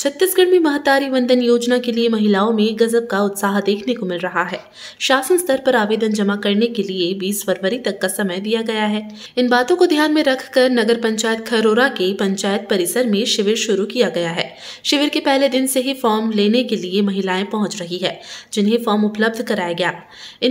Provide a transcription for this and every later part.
छत्तीसगढ़ में महतारी वंदन योजना के लिए महिलाओं में गजब का उत्साह देखने को मिल रहा है शासन स्तर पर आवेदन जमा करने के लिए 20 फरवरी तक का समय दिया गया है इन बातों को ध्यान में रखकर नगर पंचायत खरोरा के पंचायत परिसर में शिविर शुरू किया गया है शिविर के पहले दिन से ही फॉर्म लेने के लिए महिलाएं पहुँच रही है जिन्हें फॉर्म उपलब्ध कराया गया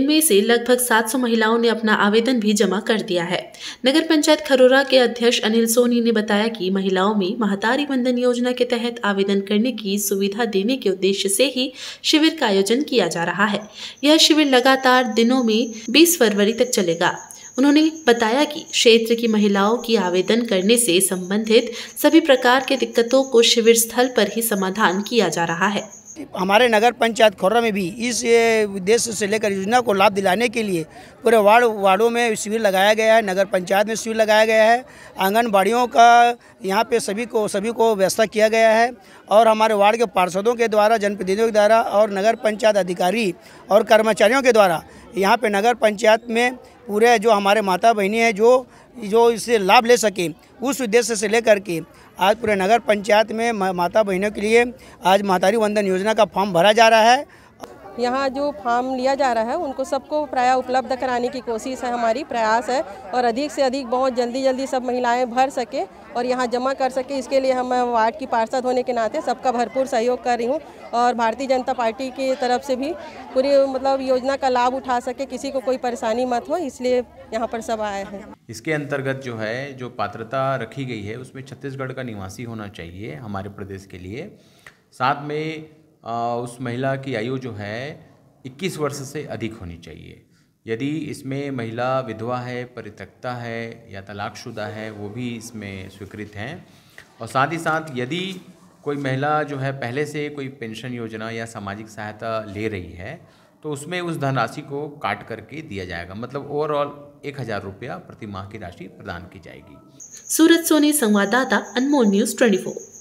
इनमें से लगभग सात महिलाओं ने अपना आवेदन भी जमा कर दिया है नगर पंचायत खरोरा के अध्यक्ष अनिल सोनी ने बताया की महिलाओं में महतारी वंदन योजना के तहत आवेदन आवेदन करने की सुविधा देने के उद्देश्य से ही शिविर का आयोजन किया जा रहा है यह शिविर लगातार दिनों में बीस फरवरी तक चलेगा उन्होंने बताया कि क्षेत्र की महिलाओं की आवेदन करने से संबंधित सभी प्रकार के दिक्कतों को शिविर स्थल पर ही समाधान किया जा रहा है हमारे नगर पंचायत खुर्रा में भी इस उद्देश्य से लेकर योजना को लाभ दिलाने के लिए पूरे वार्ड वार्डों में शिविर लगाया गया है नगर पंचायत में शिविर लगाया गया है आंगनबाड़ियों का यहाँ पे सभी को सभी को व्यवस्था किया गया है और हमारे वार्ड के पार्षदों के द्वारा जनप्रतिनिधियों के द्वारा और नगर पंचायत अधिकारी और कर्मचारियों के द्वारा यहाँ पे नगर पंचायत में पूरे जो हमारे माता बहनी हैं जो जो इससे लाभ ले सके उस उद्देश्य से लेकर के आज पूरे नगर पंचायत में माता बहनों के लिए आज मातारी वंदन योजना का फॉर्म भरा जा रहा है यहाँ जो फार्म लिया जा रहा है उनको सबको प्राय उपलब्ध कराने की कोशिश है हमारी प्रयास है और अधिक से अधिक बहुत जल्दी जल्दी सब महिलाएं भर सके और यहाँ जमा कर सके इसके लिए हम वार्ड की पार्षद होने के नाते सबका भरपूर सहयोग कर रही हूँ और भारतीय जनता पार्टी की तरफ से भी पूरी मतलब योजना का लाभ उठा सके किसी को कोई परेशानी मत हो इसलिए यहाँ पर सब आए हैं इसके अंतर्गत जो है जो पात्रता रखी गई है उसमें छत्तीसगढ़ का निवासी होना चाहिए हमारे प्रदेश के लिए साथ में उस महिला की आयु जो है 21 वर्ष से अधिक होनी चाहिए यदि इसमें महिला विधवा है परित्यक्ता है या तलाकशुदा है वो भी इसमें स्वीकृत हैं और साथ ही साथ यदि कोई महिला जो है पहले से कोई पेंशन योजना या सामाजिक सहायता ले रही है तो उसमें उस धनराशि को काट करके दिया जाएगा मतलब ओवरऑल एक हज़ार रुपया प्रति माह की राशि प्रदान की जाएगी सूरत सोनी संवाददाता अनमोल न्यूज़ ट्वेंटी